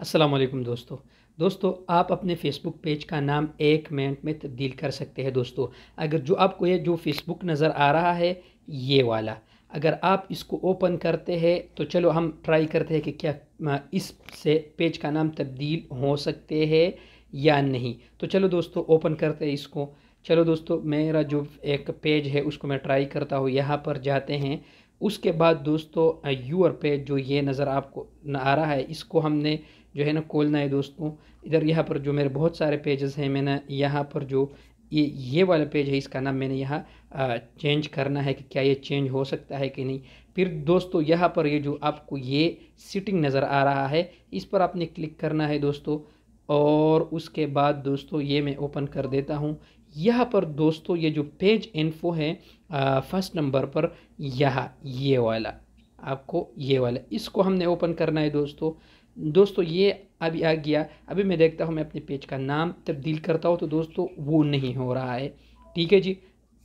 अस्सलाम वालेकुम दोस्तों दोस्तों आप अपने फेसबुक पेज का नाम एक मिनट में तब्दील कर सकते हैं दोस्तों अगर जो आपको ये जो फेसबुक नज़र आ रहा है ये वाला अगर आप इसको ओपन करते हैं तो चलो हम ट्राई करते हैं कि क्या इससे पेज का नाम तब्दील हो सकते हैं या नहीं तो चलो दोस्तों ओपन करते हैं इसको चलो दोस्तों मेरा जो एक पेज है उसको मैं ट्राई करता हूँ यहाँ पर जाते हैं उसके बाद दोस्तों यूअर पे जो ये नज़र आपको आ रहा है इसको हमने जो है ना खोलना है दोस्तों इधर यहाँ पर जो मेरे बहुत सारे पेजेस हैं मैंने यहाँ पर जो ये ये वाला पेज है इसका नाम मैंने यहाँ चेंज करना है कि क्या ये चेंज हो सकता है कि नहीं फिर दोस्तों यहाँ पर ये जो आपको ये सिटिंग नज़र आ रहा है इस पर आपने क्लिक करना है दोस्तों और उसके बाद दोस्तों ये मैं ओपन कर देता हूँ यहाँ पर दोस्तों ये जो पेज इन्फो है फर्स्ट नंबर पर यह ये वाला आपको ये वाला इसको हमने ओपन करना है दोस्तों दोस्तों ये अभी आ गया अभी मैं देखता हूँ मैं अपने पेज का नाम तब्दील करता हूँ तो दोस्तों वो नहीं हो रहा है ठीक है जी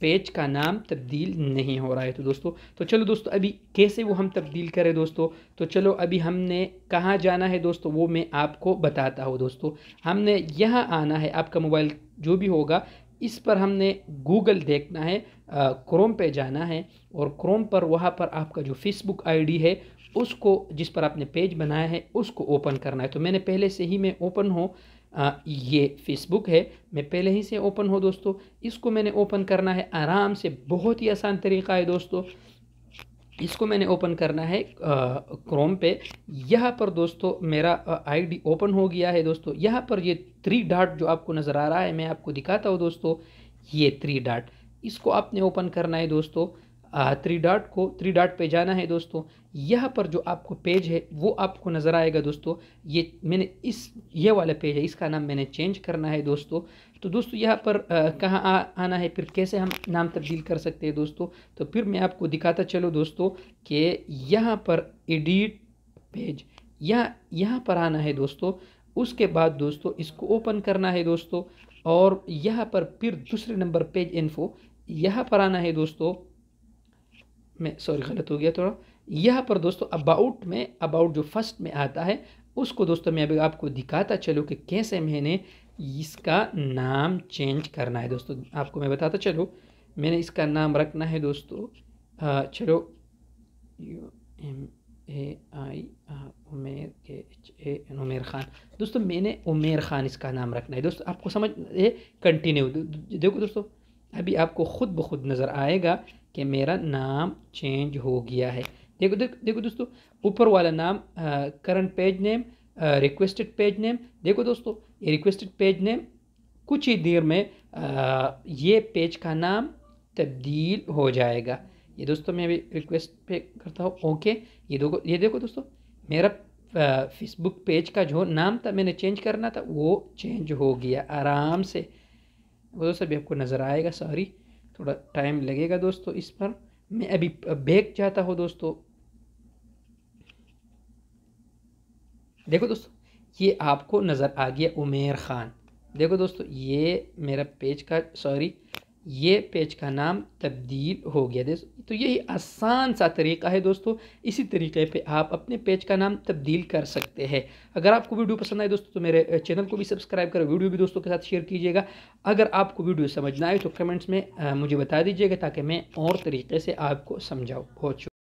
पेज का नाम तब्दील नहीं हो रहा है तो दोस्तों तो चलो दोस्तों अभी कैसे वो हम तब्दील करें दोस्तों तो चलो अभी हमने कहाँ जाना है दोस्तों वो मैं आपको बताता हूँ दोस्तों हमने यहाँ आना है आपका मोबाइल जो भी होगा इस पर हमने गूगल देखना है क्रोम पे जाना है और क्रोम पर वहाँ पर आपका जो फेसबुक आईडी है उसको जिस पर आपने पेज बनाया है उसको ओपन करना है तो मैंने पहले से ही मैं ओपन हो आ, ये फेसबुक है मैं पहले ही से ओपन हो दोस्तों इसको मैंने ओपन करना है आराम से बहुत ही आसान तरीका है दोस्तों इसको मैंने ओपन करना है क्रोम पे यहाँ पर दोस्तों मेरा आईडी ओपन हो गया है दोस्तों यहाँ पर ये थ्री डाट जो आपको नज़र आ रहा है मैं आपको दिखाता हूँ दोस्तों ये थ्री डाट इसको आपने ओपन करना है दोस्तों थ्री डॉट को थ्री डॉट पे जाना है दोस्तों यहाँ पर जो आपको पेज है वो आपको नज़र आएगा दोस्तों ये मैंने इस ये वाला पेज है इसका नाम मैंने चेंज करना है दोस्तों तो दोस्तों यहाँ पर कहाँ आना है फिर कैसे हम नाम तब्दील कर सकते हैं दोस्तों तो फिर मैं आपको दिखाता चलो दोस्तों कि यहाँ पर एडिट पेज यहाँ यहाँ पर आना है दोस्तों उसके बाद दोस्तों इसको ओपन करना है दोस्तों और यहाँ पर फिर दूसरे नंबर पेज इन्फो यहाँ पर आना है दोस्तों में सॉरी गलत हो गया थोड़ा यहाँ पर दोस्तों अबाउट में अबाउट जो फर्स्ट में आता है उसको दोस्तों मैं अभी आपको दिखाता चलूँ कि कैसे मैंने इसका नाम चेंज करना है दोस्तों आपको मैं बताता चलो मैंने इसका नाम रखना है दोस्तों चलो you M A I Umer K H A N Umer Khan दोस्तों मैंने उमेर खान इसका नाम रखना है दोस्तों आपको समझ ये कंटिन्यू देखो दोस्तों अभी आपको ख़ुद ब खुद नज़र आएगा कि मेरा नाम चेंज हो गया है देखो देखो देखो दोस्तों ऊपर वाला नाम current page name requested page name देखो दोस्तों ये रिक्वेस्टेड पेज नेम कुछ ही देर में आ, ये पेज का नाम तब्दील हो जाएगा ये दोस्तों मैं अभी रिक्वेस्ट पे करता हूँ ओके ये देखो ये देखो दोस्तों मेरा फेसबुक पेज का जो नाम था मैंने चेंज करना था वो चेंज हो गया आराम से वो दोस्तों अभी आपको नज़र आएगा सॉरी थोड़ा टाइम लगेगा दोस्तों इस पर मैं अभी बेक चाहता हूँ दोस्तों देखो दोस्तों ये आपको नज़र आ गया उमेर ख़ान देखो दोस्तों ये मेरा पेज का सॉरी ये पेज का नाम तब्दील हो गया दोस्तों तो यही आसान सा तरीका है दोस्तों इसी तरीके पे आप अपने पेज का नाम तब्दील कर सकते हैं अगर आपको वीडियो पसंद आए दोस्तों तो मेरे चैनल को भी सब्सक्राइब करें वीडियो भी दोस्तों के साथ शेयर कीजिएगा अगर आपको वीडियो समझना आए तो कमेंट्स में मुझे बता दीजिएगा ताकि मैं और तरीके से आपको समझाऊँ पहुँचूँ